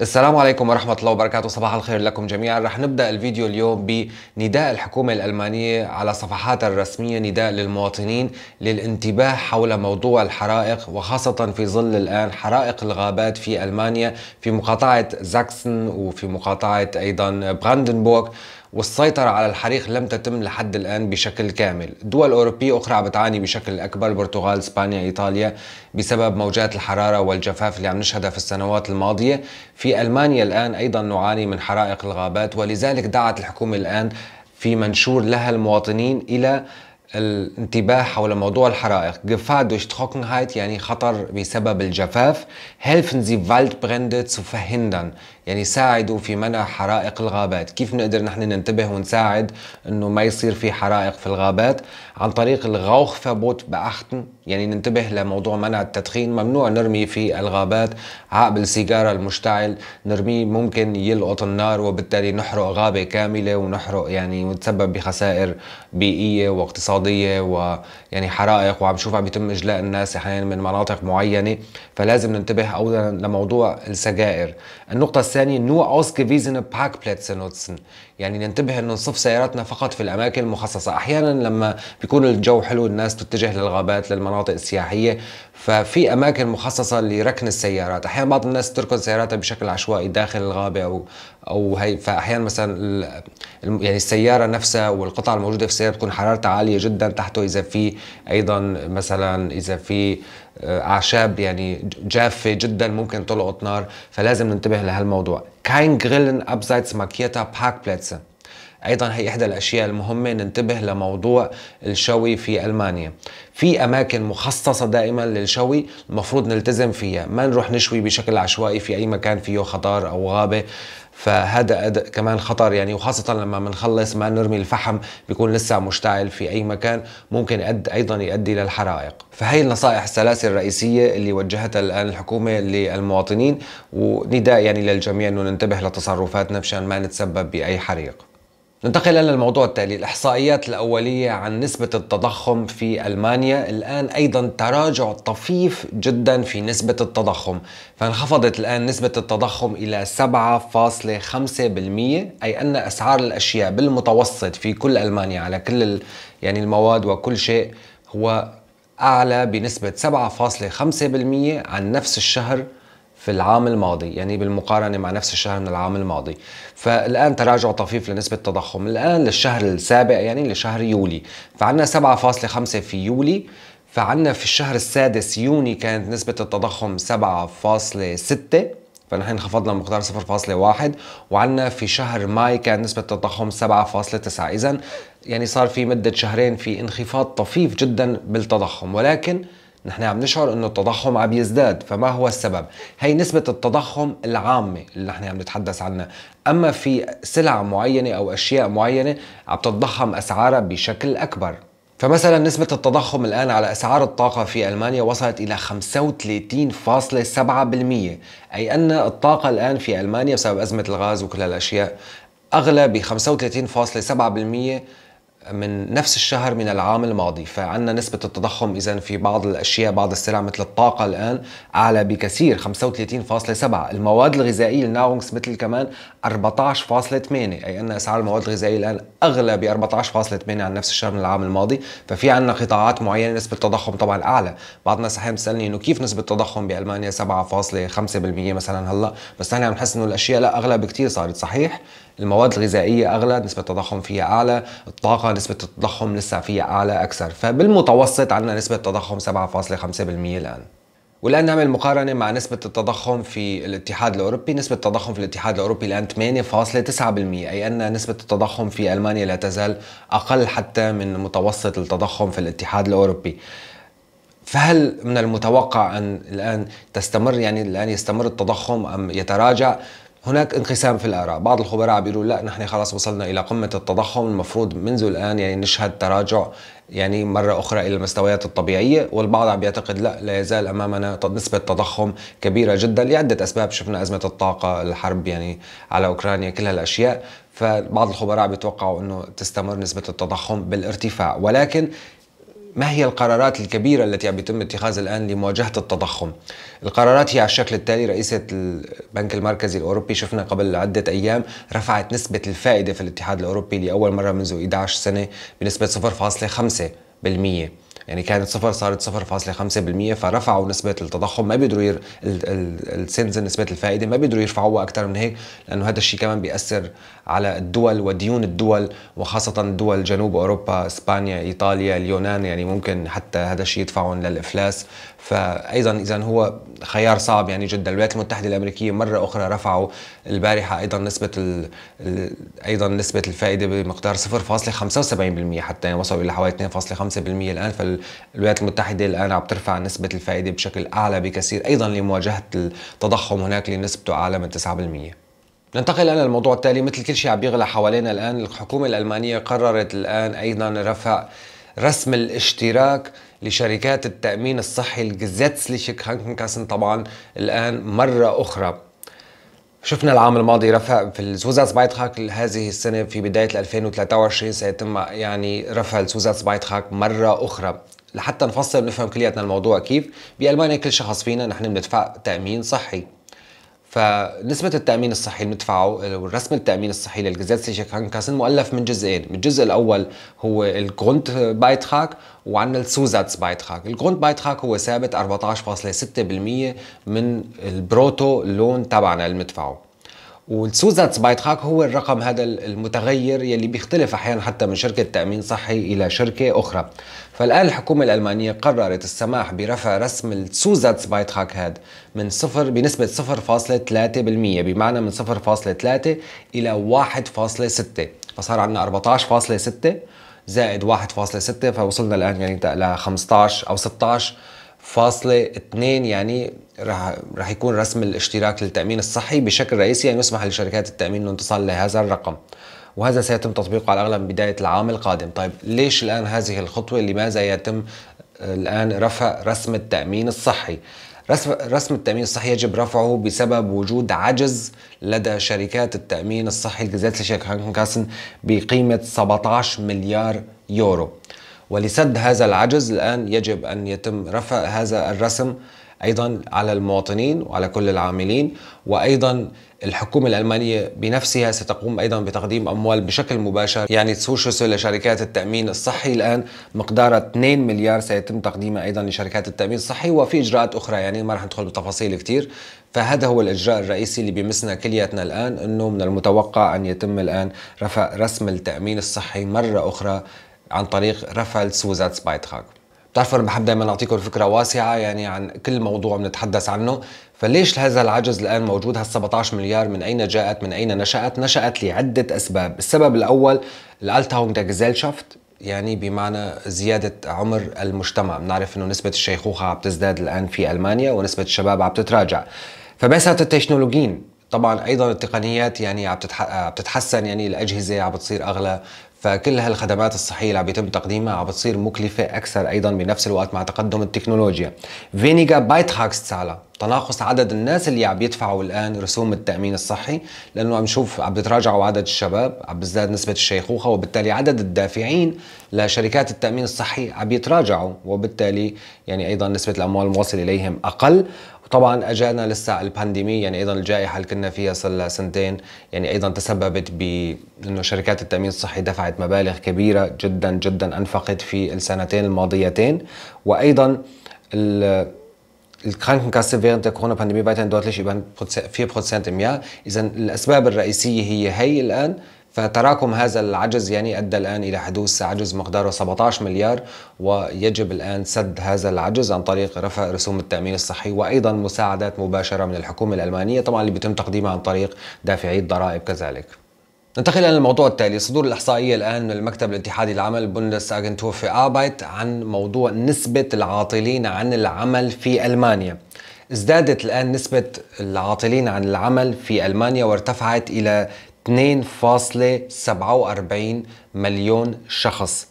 السلام عليكم ورحمة الله وبركاته صباح الخير لكم جميعا رح نبدأ الفيديو اليوم بنداء الحكومة الألمانية على صفحاتها الرسمية نداء للمواطنين للانتباه حول موضوع الحرائق وخاصة في ظل الآن حرائق الغابات في ألمانيا في مقاطعة زاكسن وفي مقاطعة أيضا براندنبورغ والسيطرة على الحريق لم تتم لحد الآن بشكل كامل دول أوروبية أخرى عم بتعاني بشكل أكبر البرتغال إسبانيا إيطاليا بسبب موجات الحرارة والجفاف اللي عم نشهدها في السنوات الماضية في ألمانيا الآن أيضا نعاني من حرائق الغابات ولذلك دعت الحكومة الآن في منشور لها المواطنين إلى الانتباه حول موضوع الحرائق Gefahr durch Trockenheit يعني خطر بسبب الجفاف helfen Sie Waldbrände zu verhindern يعني ساعدوا في منع حرائق الغابات كيف نقدر نحن ننتبه ونساعد انه ما يصير في حرائق في الغابات عن طريق الغوخفبوت باختن يعني ننتبه لموضوع منع التدخين ممنوع نرمي في الغابات عقب السيجاره المشتعل نرميه ممكن يلقط النار وبالتالي نحرق غابه كامله ونحرق يعني ونتسبب بخسائر بيئيه واقتصاديه ويعني حرائق وعم نشوف عم يتم اجلاء الناس احيانا من مناطق معينه فلازم ننتبه اولا لموضوع السجائر النقطه ثانيا nur ausgewiesene Parkplätze nutzen يعني ننتبه انه نصف سياراتنا فقط في الأماكن المخصصة أحيانا لما بيكون الجو حلو الناس تتجه للغابات للمناطق السياحية ففي أماكن مخصصة لركن السيارات أحيانا بعض الناس تركن سياراتها بشكل عشوائي داخل الغابة أو أو هي فأحيانا مثلا يعني السيارة نفسها والقطع الموجودة في السيارة بتكون حرارتها عالية جدا تحته إذا في أيضا مثلا إذا في آه، اعشاب يعني جافه جدا ممكن تلقط نار فلازم ننتبه لهالموضوع كاين جريلن ابزايتس ماكيتا باك بلاتسن ايضا هي احدى الاشياء المهمه ننتبه لموضوع الشوي في المانيا في اماكن مخصصه دائما للشوي المفروض نلتزم فيها ما نروح نشوي بشكل عشوائي في اي مكان فيه خضار او غابه فهذا كمان خطر يعني وخاصة لما بنخلص ما نرمي الفحم بيكون لسه مشتعل في أي مكان ممكن يأد أيضا يؤدي للحرائق فهي النصائح الثلاثة الرئيسية اللي وجهتها الآن الحكومة للمواطنين ونداء يعني للجميع أنه ننتبه لتصرفاتنا مشان ما نتسبب بأي حريق ننتقل الى الموضوع التالي، الاحصائيات الاوليه عن نسبه التضخم في المانيا، الان ايضا تراجع طفيف جدا في نسبه التضخم، فانخفضت الان نسبه التضخم الى 7.5% اي ان اسعار الاشياء بالمتوسط في كل المانيا على كل يعني المواد وكل شيء هو اعلى بنسبه 7.5% عن نفس الشهر في العام الماضي يعني بالمقارنة مع نفس الشهر من العام الماضي فالآن تراجع طفيف لنسبة التضخم الآن للشهر السابع يعني لشهر يولي فعنا 7.5 في يولي فعنا في الشهر السادس يوني كانت نسبة التضخم 7.6 فنحن انخفضنا مقدار 0.1 وعنا في شهر ماي كان نسبة التضخم 7.9 إذا يعني صار في مدة شهرين في انخفاض طفيف جدا بالتضخم ولكن نحن عم نشعر انه التضخم عم يزداد فما هو السبب هي نسبة التضخم العامة اللي نحن عم نتحدث عنها اما في سلع معينة او اشياء معينة عم تتضخم اسعارها بشكل اكبر فمثلا نسبة التضخم الآن على أسعار الطاقة في ألمانيا وصلت إلى 35.7% أي أن الطاقة الآن في ألمانيا بسبب أزمة الغاز وكل هالأشياء أغلى ب 35.7% من نفس الشهر من العام الماضي فعندنا نسبة التضخم إذا في بعض الأشياء بعض السلع مثل الطاقة الآن أعلى بكثير 35.7 المواد الغذائية الناونغس مثل كمان 14.8 أي أن أسعار المواد الغذائية الآن أغلى ب 14.8 عن نفس الشهر من العام الماضي ففي عندنا قطاعات معينة نسبة التضخم طبعا أعلى بعضنا صحيح بتسألني إنه كيف نسبة التضخم بألمانيا 7.5% مثلا هلا بس نحن عم نحس إنه الأشياء لا أغلى بكثير صارت صحيح المواد الغذائية أغلى نسبة التضخم فيها أعلى الطاقة نسبة التضخم لسه فيها أعلى أكثر فبالمتوسط عندنا نسبة تضخم 7.5% الآن والآن نعمل مقارنة مع نسبة التضخم في الاتحاد الأوروبي نسبة التضخم في الاتحاد الأوروبي الآن 8.9% أي أن نسبة التضخم في ألمانيا لا تزال أقل حتى من متوسط التضخم في الاتحاد الأوروبي فهل من المتوقع أن الآن تستمر يعني الآن يستمر التضخم أم يتراجع؟ هناك انقسام في الآراء بعض الخبراء عم بيقولوا لا نحن خلاص وصلنا إلى قمة التضخم المفروض منذ الآن يعني نشهد تراجع يعني مرة أخرى إلى المستويات الطبيعية والبعض عم بيعتقد لا لا يزال أمامنا نسبة تضخم كبيرة جدا لعدة أسباب شفنا أزمة الطاقة الحرب يعني على أوكرانيا كل هالأشياء فبعض الخبراء بيتوقعوا أنه تستمر نسبة التضخم بالارتفاع ولكن ما هي القرارات الكبيرة التي عم يتم اتخاذها الآن لمواجهة التضخم؟ القرارات هي على الشكل التالي رئيسة البنك المركزي الأوروبي شفنا قبل عدة أيام رفعت نسبة الفائدة في الاتحاد الأوروبي لأول مرة منذ 11 سنة بنسبة 0.5% يعني كانت صفر صارت 0.5% فرفعوا نسبة التضخم ما بيقدروا ير... السنز نسبة الفائدة ما بيقدروا يرفعوها أكثر من هيك لأنه هذا الشيء كمان بيأثر على الدول وديون الدول وخاصة دول جنوب أوروبا إسبانيا إيطاليا اليونان يعني ممكن حتى هذا الشيء يدفعهم للإفلاس فايضا اذا هو خيار صعب يعني جدا الولايات المتحده الامريكيه مره اخرى رفعوا البارحه ايضا نسبه ال... الـ ايضا نسبه الفائده بمقدار 0.75% حتى يعني وصلوا الى حوالي 2.5% الان فالولايات المتحده الان عم ترفع نسبه الفائده بشكل اعلى بكثير ايضا لمواجهه التضخم هناك اللي نسبته اعلى من 9% ننتقل الان للموضوع التالي مثل كل شيء عم بيغلى حوالينا الان الحكومه الالمانيه قررت الان ايضا رفع رسم الاشتراك لشركات التأمين الصحي الجزيتسليش كرانكنكاسن طبعا الآن مرة أخرى شفنا العام الماضي رفع في السوزاس بايتخاك هذه السنة في بداية 2023 سيتم يعني رفع السوزاس بايتخاك مرة أخرى لحتى نفصل ونفهم كلياتنا الموضوع كيف بألمانيا كل شخص فينا نحن بندفع تأمين صحي فنسبة التأمين الصحي المدفعة والرسم التأمين الصحي للجزيرة كان مؤلف من جزئين الجزء الأول هو الجروند بايتراك وعندنا السوزاتس بايتراك الجروند بايتراك هو ثابت 14.6% من البروتو لون تبعنا المدفعه والسوزاتس بايتخاك هو الرقم هذا المتغير يلي بيختلف احيانا حتى من شركه تامين صحي الى شركه اخرى فالان الحكومه الالمانيه قررت السماح برفع رسم السوزاتس بايتخاك هاد من صفر بنسبه 0.3% بمعنى من 0.3 الى 1.6 فصار عندنا 14.6 زائد 1.6 فوصلنا الان يعني ل 15 او 16 فاصلة اثنين يعني رح, رح يكون رسم الاشتراك للتأمين الصحي بشكل رئيسي أن يعني يسمح لشركات التأمين أن تصل لهذا الرقم وهذا سيتم تطبيقه على الأغلب بداية العام القادم طيب ليش الآن هذه الخطوة لماذا يتم الآن رفع رسم التأمين الصحي رسم التأمين الصحي يجب رفعه بسبب وجود عجز لدى شركات التأمين الصحي الجزائرية لشركة هانكاسن بقيمة 17 مليار يورو ولسد هذا العجز الآن يجب أن يتم رفع هذا الرسم أيضا على المواطنين وعلى كل العاملين وأيضا الحكومة الألمانية بنفسها ستقوم أيضا بتقديم أموال بشكل مباشر يعني تسوشوسو لشركات التأمين الصحي الآن مقدارها 2 مليار سيتم تقديمها أيضا لشركات التأمين الصحي وفي إجراءات أخرى يعني ما رح ندخل بتفاصيل كتير فهذا هو الإجراء الرئيسي اللي بيمسنا كلياتنا الآن أنه من المتوقع أن يتم الآن رفع رسم التأمين الصحي مرة أخرى عن طريق رافائيل سوزاتس بايتراك بتعرفوا انا بحب دائما اعطيكم فكره واسعه يعني عن كل موضوع بنتحدث عنه فليش هذا العجز الان موجود هال 17 مليار من اين جاءت من اين نشات نشات لعده اسباب السبب الاول الالتاونغ der يعني بمعنى زيادة عمر المجتمع بنعرف أنه نسبة الشيخوخة عم تزداد الآن في ألمانيا ونسبة الشباب عم تتراجع فبعثة التكنولوجيين طبعا ايضا التقنيات يعني عم تتحسن يعني الاجهزه عم بتصير اغلى فكل هالخدمات الصحيه اللي عم بيتم تقديمها عم بتصير مكلفه اكثر ايضا بنفس الوقت مع تقدم التكنولوجيا فينيغا هاكس على تناقص عدد الناس اللي عم يدفعوا الان رسوم التامين الصحي لانه عم نشوف عم بيتراجعوا عدد الشباب عم بتزداد نسبه الشيخوخه وبالتالي عدد الدافعين لشركات التامين الصحي عم يتراجعوا وبالتالي يعني ايضا نسبه الاموال الموصل اليهم اقل وطبعا اجانا لسه البانديمي يعني ايضا الجائحه اللي كنا فيها صار لها سنتين يعني ايضا تسببت بانه شركات التامين الصحي دفعت مبالغ كبيره جدا جدا انفقت في السنتين الماضيتين وايضا ال während der كورونا بانديمي بايتن deutlich über 4% إذا الأسباب الرئيسية هي هي الآن فتراكم هذا العجز يعني أدى الآن إلى حدوث عجز مقداره 17 مليار ويجب الآن سد هذا العجز عن طريق رفع رسوم التأمين الصحي وأيضا مساعدات مباشرة من الحكومة الألمانية طبعا اللي بيتم تقديمها عن طريق دافعي الضرائب كذلك ننتقل الى الموضوع التالي صدور الاحصائيه الان من المكتب الاتحادي للعمل بوندس اجنتور في اربايت عن موضوع نسبه العاطلين عن العمل في المانيا ازدادت الآن نسبة العاطلين عن العمل في ألمانيا وارتفعت إلى 2.47 مليون شخص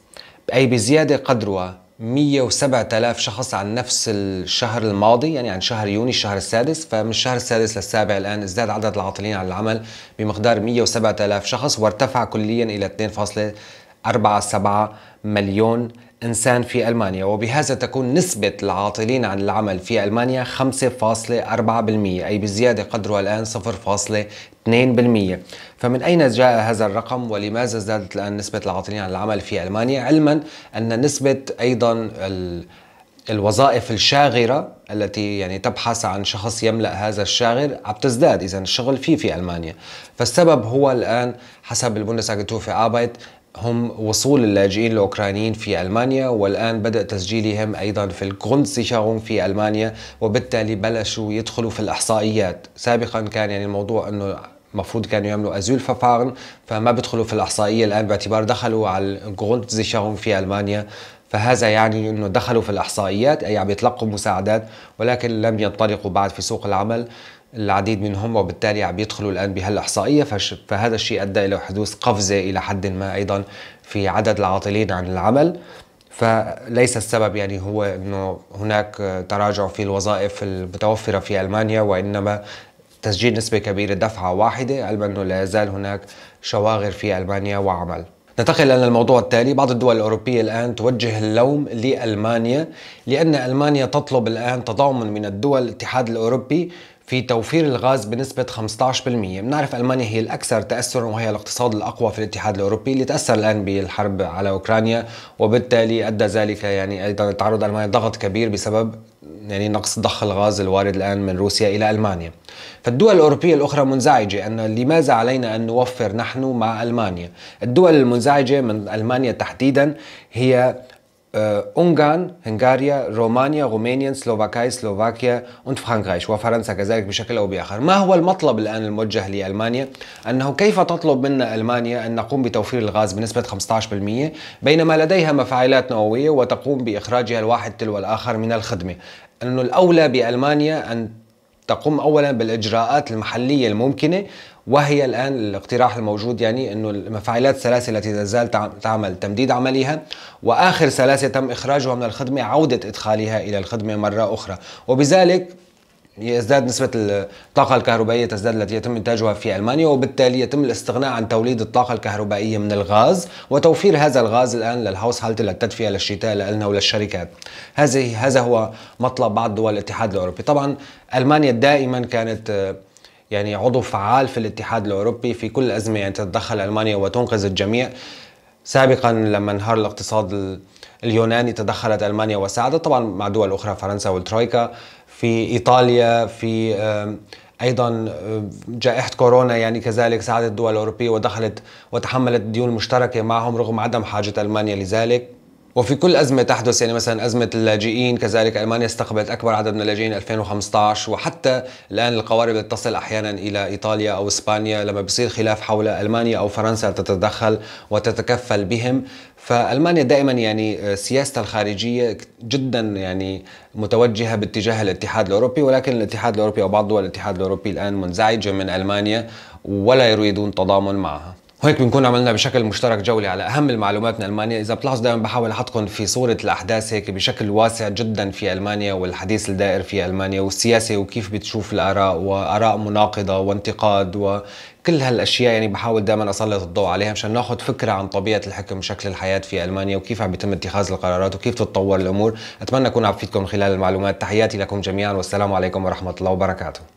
أي بزيادة قدرها 107000 شخص عن نفس الشهر الماضي يعني عن شهر يوني الشهر السادس فمن الشهر السادس للسابع الآن ازداد عدد العاطلين عن العمل بمقدار 107000 شخص وارتفع كليا إلى 2.47 مليون إنسان في ألمانيا وبهذا تكون نسبة العاطلين عن العمل في ألمانيا 5.4% أي بزيادة قدرها الآن 0.2% فمن أين جاء هذا الرقم ولماذا ازدادت الآن نسبة العاطلين عن العمل في ألمانيا علما أن نسبة أيضا الوظائف الشاغرة التي يعني تبحث عن شخص يملأ هذا الشاغر عم تزداد إذا الشغل فيه في ألمانيا فالسبب هو الآن حسب في أبايت هم وصول اللاجئين الأوكرانيين في ألمانيا والآن بدأ تسجيلهم أيضا في الجروندسيشارون في ألمانيا وبالتالي بلشوا يدخلوا في الإحصائيات سابقا كان يعني الموضوع أنه المفروض كانوا يعملوا أزول ففارن فما بدخلوا في الإحصائية الآن باعتبار دخلوا على الجروندسيشارون في ألمانيا فهذا يعني أنه دخلوا في الإحصائيات أي عم يتلقوا مساعدات ولكن لم ينطلقوا بعد في سوق العمل العديد منهم وبالتالي عم يدخلوا الآن بهالإحصائية فهذا الشيء أدى إلى حدوث قفزة إلى حد ما أيضا في عدد العاطلين عن العمل فليس السبب يعني هو أنه هناك تراجع في الوظائف المتوفرة في ألمانيا وإنما تسجيل نسبة كبيرة دفعة واحدة علما أنه لا يزال هناك شواغر في ألمانيا وعمل ننتقل الى الموضوع التالي، بعض الدول الاوروبيه الان توجه اللوم لالمانيا لان المانيا تطلب الان تضامن من الدول الاتحاد الاوروبي في توفير الغاز بنسبة 15% بنعرف ألمانيا هي الأكثر تأثرا وهي الاقتصاد الأقوى في الاتحاد الأوروبي اللي تأثر الآن بالحرب على أوكرانيا وبالتالي أدى ذلك يعني أيضا تعرض ألمانيا ضغط كبير بسبب يعني نقص ضخ الغاز الوارد الآن من روسيا إلى ألمانيا فالدول الأوروبية الأخرى منزعجة أن لماذا علينا أن نوفر نحن مع ألمانيا الدول المنزعجة من ألمانيا تحديدا هي أونغان، هنغاريا، رومانيا، غومانيا، سلوفاكيا، سلوفاكيا وفرنسا وفرنسا كذلك بشكل أو بآخر ما هو المطلب الآن الموجه لألمانيا؟ أنه كيف تطلب منا ألمانيا أن نقوم بتوفير الغاز بنسبة 15% بينما لديها مفاعلات نووية وتقوم بإخراجها الواحد تلو الآخر من الخدمة أنه الأولى بألمانيا أن تقوم اولا بالاجراءات المحليه الممكنه وهي الان الاقتراح الموجود يعني انه المفاعلات الثلاثه التي تزال تعمل تمديد عملها واخر ثلاثه تم اخراجها من الخدمه عوده ادخالها الى الخدمه مره اخرى وبذلك يزداد نسبة الطاقة الكهربائية تزداد التي يتم إنتاجها في ألمانيا وبالتالي يتم الاستغناء عن توليد الطاقة الكهربائية من الغاز وتوفير هذا الغاز الآن للهوس هالت للتدفئة للشتاء لنا وللشركات هذه هذا هو مطلب بعض دول الاتحاد الأوروبي طبعا ألمانيا دائما كانت يعني عضو فعال في الاتحاد الأوروبي في كل الأزمة يعني تتدخل ألمانيا وتنقذ الجميع سابقا لما انهار الاقتصاد اليوناني تدخلت ألمانيا وساعدت طبعا مع دول أخرى فرنسا والترويكا في ايطاليا في ايضا جائحه كورونا يعني كذلك ساعدت الدول الاوروبيه ودخلت وتحملت ديون مشتركه معهم رغم عدم حاجه المانيا لذلك وفي كل أزمة تحدث يعني مثلا أزمة اللاجئين كذلك ألمانيا استقبلت أكبر عدد من اللاجئين 2015 وحتى الآن القوارب تصل أحيانا إلى إيطاليا أو إسبانيا لما بصير خلاف حول ألمانيا أو فرنسا تتدخل وتتكفل بهم فالمانيا دائما يعني آه، سياستها الخارجيه جدا يعني متوجهه باتجاه الاتحاد الاوروبي ولكن الاتحاد الاوروبي او بعض دول الاتحاد الاوروبي الان منزعجه من المانيا ولا يريدون تضامن معها. وهيك بنكون عملنا بشكل مشترك جولة على أهم المعلومات من ألمانيا إذا بتلاحظوا دائما بحاول أحطكم في صورة الأحداث هيك بشكل واسع جدا في ألمانيا والحديث الدائر في ألمانيا والسياسة وكيف بتشوف الآراء وآراء مناقضة وانتقاد و كل هالاشياء يعني بحاول دائما اسلط الضوء عليها مشان ناخذ فكره عن طبيعه الحكم وشكل الحياه في المانيا وكيف عم يتم اتخاذ القرارات وكيف تتطور الامور اتمنى اكون عفيتكم خلال المعلومات تحياتي لكم جميعا والسلام عليكم ورحمه الله وبركاته